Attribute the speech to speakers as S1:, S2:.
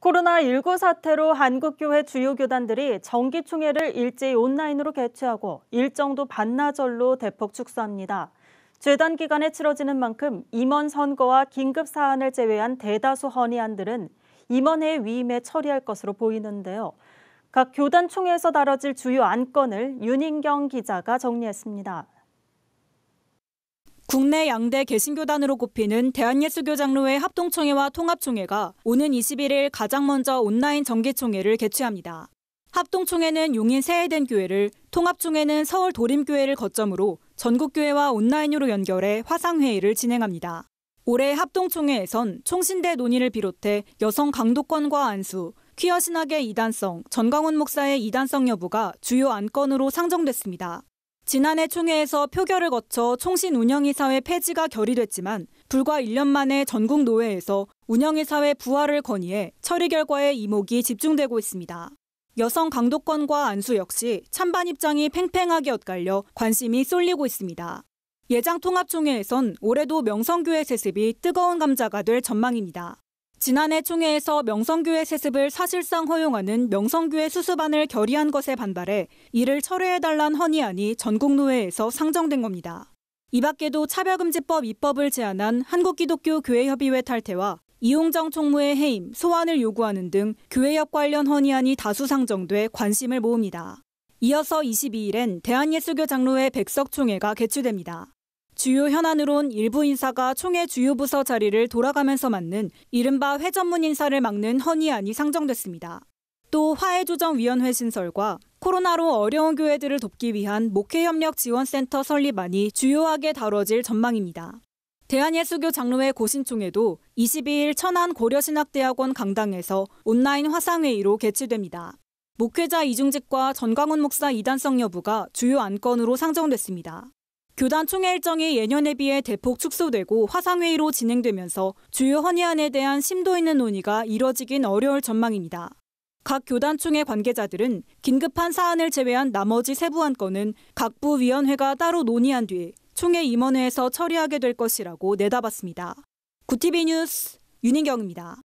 S1: 코로나19 사태로 한국교회 주요 교단들이 정기총회를 일제히 온라인으로 개최하고 일정도 반나절로 대폭 축소합니다. 재단 기간에 치러지는 만큼 임원 선거와 긴급 사안을 제외한 대다수 헌의안들은 임원회 위임에 처리할 것으로 보이는데요. 각 교단 총회에서 다뤄질 주요 안건을 윤인경 기자가 정리했습니다. 국내 양대 개신교단으로 꼽히는 대한예수교장로회 합동총회와 통합총회가
S2: 오는 21일 가장 먼저 온라인 정기총회를 개최합니다. 합동총회는 용인 세해된 교회를, 통합총회는 서울 도림교회를 거점으로 전국교회와 온라인으로 연결해 화상회의를 진행합니다. 올해 합동총회에선 총신대 논의를 비롯해 여성 강도권과 안수, 퀴어 신학의 이단성, 전광훈 목사의 이단성 여부가 주요 안건으로 상정됐습니다. 지난해 총회에서 표결을 거쳐 총신 운영이사회 폐지가 결의됐지만 불과 1년 만에 전국 노회에서 운영이사회 부활을 건의해 처리 결과에 이목이 집중되고 있습니다. 여성 강도권과 안수 역시 찬반 입장이 팽팽하게 엇갈려 관심이 쏠리고 있습니다. 예장 통합총회에선 올해도 명성교회 세습이 뜨거운 감자가 될 전망입니다. 지난해 총회에서 명성교회 세습을 사실상 허용하는 명성교회 수습안을 결의한 것에 반발해 이를 철회해달란 헌의안이 전국노회에서 상정된 겁니다. 이 밖에도 차별금지법 입법을 제안한 한국기독교교회협의회 탈퇴와 이용정 총무의 해임, 소환을 요구하는 등 교회협 관련 헌의안이 다수 상정돼 관심을 모읍니다. 이어서 22일엔 대한예수교 장로회 백석총회가 개최됩니다. 주요 현안으론 일부 인사가 총회 주요 부서 자리를 돌아가면서 맞는 이른바 회전문 인사를 막는 헌의안이 상정됐습니다. 또 화해조정위원회 신설과 코로나로 어려운 교회들을 돕기 위한 목회협력 지원센터 설립안이 주요하게 다뤄질 전망입니다. 대한예수교 장로회 고신총회도 22일 천안 고려신학대학원 강당에서 온라인 화상회의로 개최됩니다. 목회자 이중직과 전광훈 목사 이단성 여부가 주요 안건으로 상정됐습니다. 교단 총회 일정이 예년에 비해 대폭 축소되고 화상회의로 진행되면서 주요 헌의안에 대한 심도 있는 논의가 이뤄지긴 어려울 전망입니다. 각 교단 총회 관계자들은 긴급한 사안을 제외한 나머지 세부안 건은 각 부위원회가 따로 논의한 뒤 총회 임원회에서 처리하게 될 것이라고 내다봤습니다. 구티비 뉴스 윤인경입니다.